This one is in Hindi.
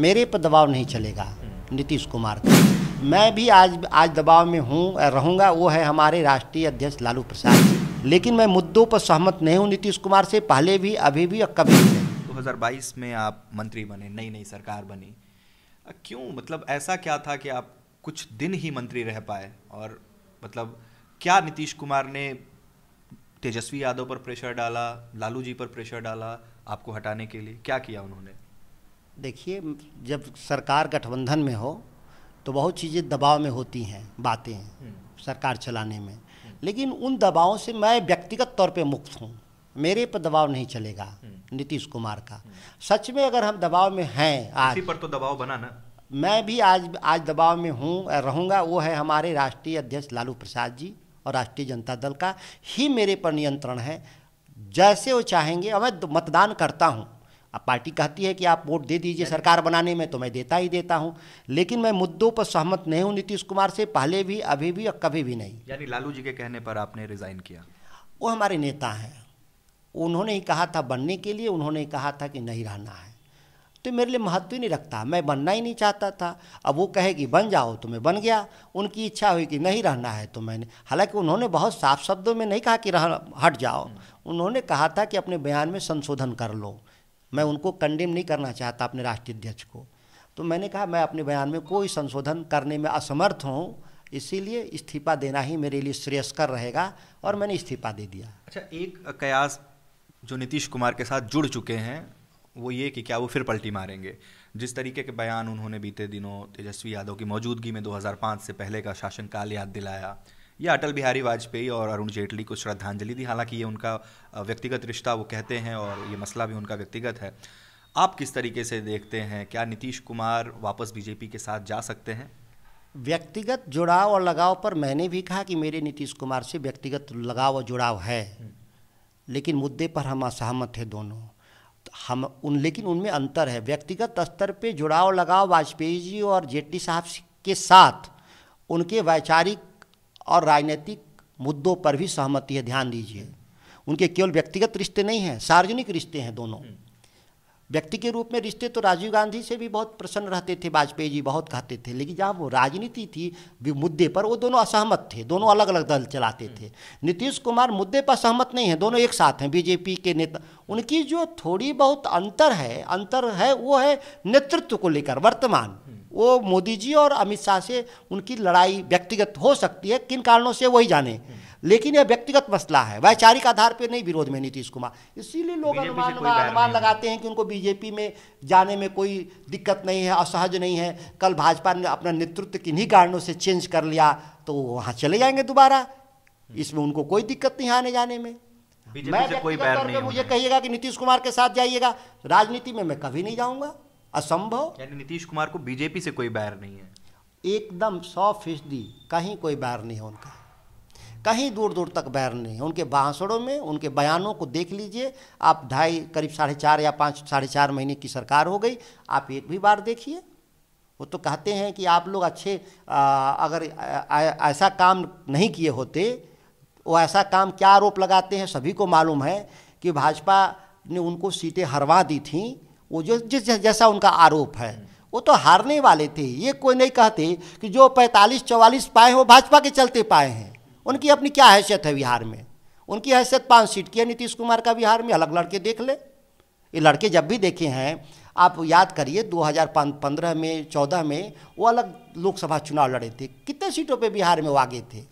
मेरे पर दबाव नहीं चलेगा नीतीश कुमार का मैं भी आज आज दबाव में हूँ रहूँगा वो है हमारे राष्ट्रीय अध्यक्ष लालू प्रसाद लेकिन मैं मुद्दों पर सहमत नहीं हूँ नीतीश कुमार से पहले भी अभी भी और कभी भी 2022 में आप मंत्री बने नई नई सरकार बनी क्यों मतलब ऐसा क्या था कि आप कुछ दिन ही मंत्री रह पाए और मतलब क्या नीतीश कुमार ने तेजस्वी यादव पर प्रेशर डाला लालू जी पर प्रेशर डाला आपको हटाने के लिए क्या किया उन्होंने देखिए जब सरकार गठबंधन में हो तो बहुत चीज़ें दबाव में होती हैं बातें हम्म। सरकार चलाने में हम्म। लेकिन उन दबावों से मैं व्यक्तिगत तौर पे मुक्त हूँ मेरे पर दबाव नहीं चलेगा हम्म। नीतीश कुमार का सच में अगर हम दबाव में हैं आज पर तो दबाव बनाना मैं भी आज आज दबाव में हूँ रहूँगा वो है हमारे राष्ट्रीय अध्यक्ष लालू प्रसाद जी और राष्ट्रीय जनता दल का ही मेरे पर नियंत्रण है जैसे वो चाहेंगे और मैं मतदान करता हूँ अब पार्टी कहती है कि आप वोट दे दीजिए सरकार बनाने में तो मैं देता ही देता हूं लेकिन मैं मुद्दों पर सहमत नहीं हूं नीतीश कुमार से पहले भी अभी भी और कभी भी नहीं यानी लालू जी के कहने पर आपने रिज़ाइन किया वो हमारे नेता हैं उन्होंने ही कहा था बनने के लिए उन्होंने ही कहा था कि नहीं रहना है तो मेरे लिए महत्व ही नहीं रखता मैं बनना ही नहीं चाहता था अब वो कहे कि बन जाओ तो मैं बन गया उनकी इच्छा हुई कि नहीं रहना है तो मैंने हालांकि उन्होंने बहुत साफ शब्दों में नहीं कहा कि रह हट जाओ हम्म। उन्होंने कहा था कि अपने बयान में संशोधन कर लो मैं उनको कंडेम नहीं करना चाहता अपने राष्ट्रीय अध्यक्ष को तो मैंने कहा मैं अपने बयान में कोई संशोधन करने में असमर्थ हूँ इसीलिए इस्तीफा देना ही मेरे लिए श्रेयस्कर रहेगा और मैंने इस्तीफा दे दिया अच्छा एक कयास जो नीतीश कुमार के साथ जुड़ चुके हैं वो ये कि क्या वो फिर पलटी मारेंगे जिस तरीके के बयान उन्होंने बीते दिनों तेजस्वी यादव की मौजूदगी में 2005 से पहले का शासनकाल याद दिलाया या अटल बिहारी वाजपेयी और अरुण जेटली को श्रद्धांजलि दी हालांकि ये उनका व्यक्तिगत रिश्ता वो कहते हैं और ये मसला भी उनका व्यक्तिगत है आप किस तरीके से देखते हैं क्या नीतीश कुमार वापस बीजेपी के साथ जा सकते हैं व्यक्तिगत जुड़ाव और लगाव पर मैंने भी कहा कि मेरे नीतीश कुमार से व्यक्तिगत लगाव और जुड़ाव है लेकिन मुद्दे पर हम असहमत हैं दोनों हम उन लेकिन उनमें अंतर है व्यक्तिगत स्तर पे जुड़ाव लगाव वाजपेयी जी और जेटली साहब के साथ उनके वैचारिक और राजनीतिक मुद्दों पर भी सहमति है ध्यान दीजिए उनके केवल व्यक्तिगत रिश्ते नहीं हैं सार्वजनिक रिश्ते हैं दोनों हम्म। व्यक्ति के रूप में रिश्ते तो राजीव गांधी से भी बहुत प्रसन्न रहते थे वाजपेयी जी बहुत कहते थे लेकिन जहाँ वो राजनीति थी मुद्दे पर वो दोनों असहमत थे दोनों अलग अलग दल चलाते हम्म। थे नीतीश कुमार मुद्दे पर सहमत नहीं है दोनों एक साथ हैं बीजेपी के नेता उनकी जो थोड़ी बहुत अंतर है अंतर है वो है नेतृत्व को लेकर वर्तमान वो मोदी जी और अमित शाह से उनकी लड़ाई व्यक्तिगत हो सकती है किन कारणों से वही जाने लेकिन यह व्यक्तिगत मसला है वैचारिक आधार पर नहीं विरोध में नीतीश कुमार इसीलिए लोग अनुमान अनुमान लगाते हैं कि उनको बीजेपी में जाने में कोई दिक्कत नहीं है असहज नहीं है कल भाजपा ने अपना नेतृत्व किन्हीं कारणों से चेंज कर लिया तो वो वहाँ चले जाएंगे दोबारा इसमें उनको कोई दिक्कत नहीं आने जाने में मैं कोई मुझे कहिएगा कि नीतीश कुमार के साथ जाइएगा राजनीति में मैं कभी नहीं जाऊँगा असंभव यानी नीतीश कुमार को बीजेपी से कोई बैर नहीं है एकदम सौ फीसदी कहीं कोई बैर नहीं है उनका कहीं दूर दूर तक बैर नहीं है उनके भाषणों में उनके बयानों को देख लीजिए आप ढाई करीब साढ़े चार या पाँच साढ़े चार महीने की सरकार हो गई आप एक भी बार देखिए वो तो कहते हैं कि आप लोग अच्छे आ, अगर ऐसा काम नहीं किए होते वो ऐसा काम क्या आरोप लगाते हैं सभी को मालूम है कि भाजपा ने उनको सीटें हरवा दी थीं वो जो जिस जैसा उनका आरोप है वो तो हारने वाले थे ये कोई नहीं कहते कि जो पैंतालीस चौवालीस पाए हैं वो भाजपा के चलते पाए हैं उनकी अपनी क्या हैसियत है बिहार में उनकी हैसियत पाँच सीट की है नीतीश कुमार का बिहार में अलग लड़के देख ले ये लड़के जब भी देखे हैं आप याद करिए 2015 में 14 में वो अलग लोकसभा चुनाव लड़े थे कितने सीटों पे बिहार में वो आगे थे